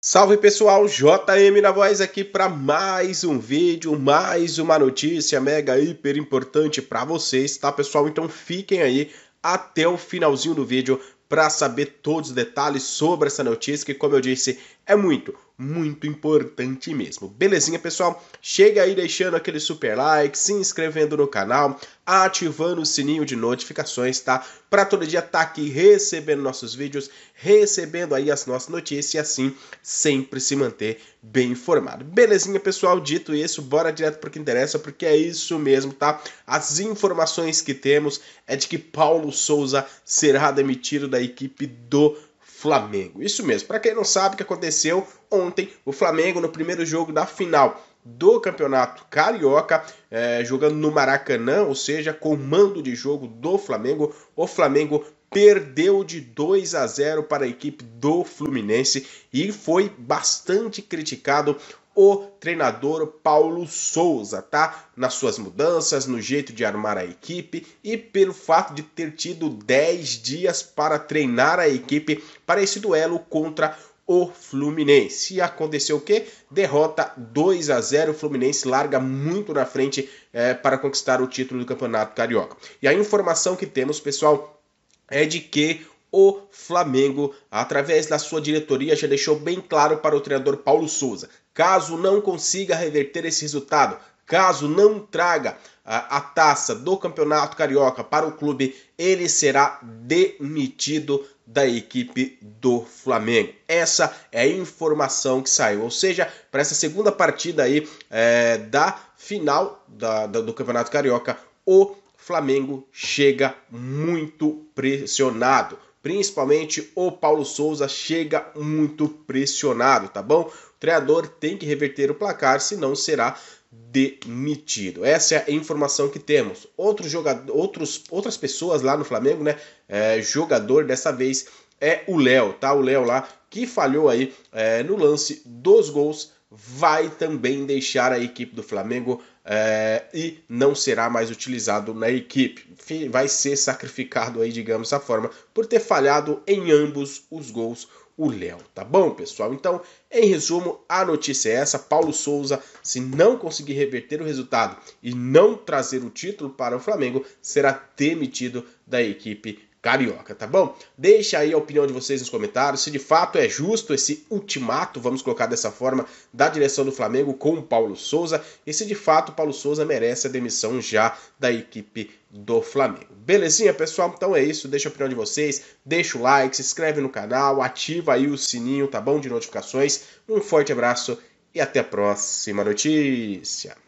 Salve pessoal, JM na voz aqui para mais um vídeo, mais uma notícia mega hiper importante para vocês, tá pessoal? Então fiquem aí até o finalzinho do vídeo para saber todos os detalhes sobre essa notícia que, como eu disse, é muito, muito importante mesmo. Belezinha, pessoal? Chega aí deixando aquele super like, se inscrevendo no canal, ativando o sininho de notificações, tá? Para todo dia estar tá aqui recebendo nossos vídeos, recebendo aí as nossas notícias e assim sempre se manter bem informado. Belezinha, pessoal? Dito isso, bora direto para o que interessa, porque é isso mesmo, tá? As informações que temos é de que Paulo Souza será demitido da equipe do Flamengo. Isso mesmo. Para quem não sabe o que aconteceu ontem, o Flamengo no primeiro jogo da final do Campeonato Carioca, é, jogando no Maracanã, ou seja, com mando de jogo do Flamengo, o Flamengo perdeu de 2 a 0 para a equipe do Fluminense e foi bastante criticado o treinador Paulo Souza, tá? Nas suas mudanças, no jeito de armar a equipe e pelo fato de ter tido 10 dias para treinar a equipe para esse duelo contra o Fluminense. E aconteceu o quê? Derrota 2 a 0. O Fluminense larga muito na frente é, para conquistar o título do Campeonato Carioca. E a informação que temos, pessoal, é de que o Flamengo, através da sua diretoria, já deixou bem claro para o treinador Paulo Souza Caso não consiga reverter esse resultado, caso não traga a, ah, a taça do Campeonato Carioca para o clube, ele será demitido da equipe do Flamengo. Essa é a informação que saiu. Ou seja, para essa segunda partida aí é, da final da, da, do Campeonato Carioca, o Flamengo chega muito pressionado principalmente o Paulo Souza chega muito pressionado, tá bom? O treinador tem que reverter o placar, senão será demitido. Essa é a informação que temos. Outros outros, outras pessoas lá no Flamengo, né? É, jogador dessa vez é o Léo, tá? O Léo lá que falhou aí é, no lance dos gols vai também deixar a equipe do Flamengo é, e não será mais utilizado na equipe. vai ser sacrificado aí, digamos, dessa forma, por ter falhado em ambos os gols o Léo, tá bom, pessoal? Então, em resumo, a notícia é essa: Paulo Souza, se não conseguir reverter o resultado e não trazer o título para o Flamengo, será demitido da equipe carioca, tá bom? Deixa aí a opinião de vocês nos comentários, se de fato é justo esse ultimato, vamos colocar dessa forma, da direção do Flamengo com o Paulo Souza, e se de fato o Paulo Souza merece a demissão já da equipe do Flamengo. Belezinha, pessoal? Então é isso, deixa a opinião de vocês, deixa o like, se inscreve no canal, ativa aí o sininho, tá bom, de notificações. Um forte abraço e até a próxima notícia.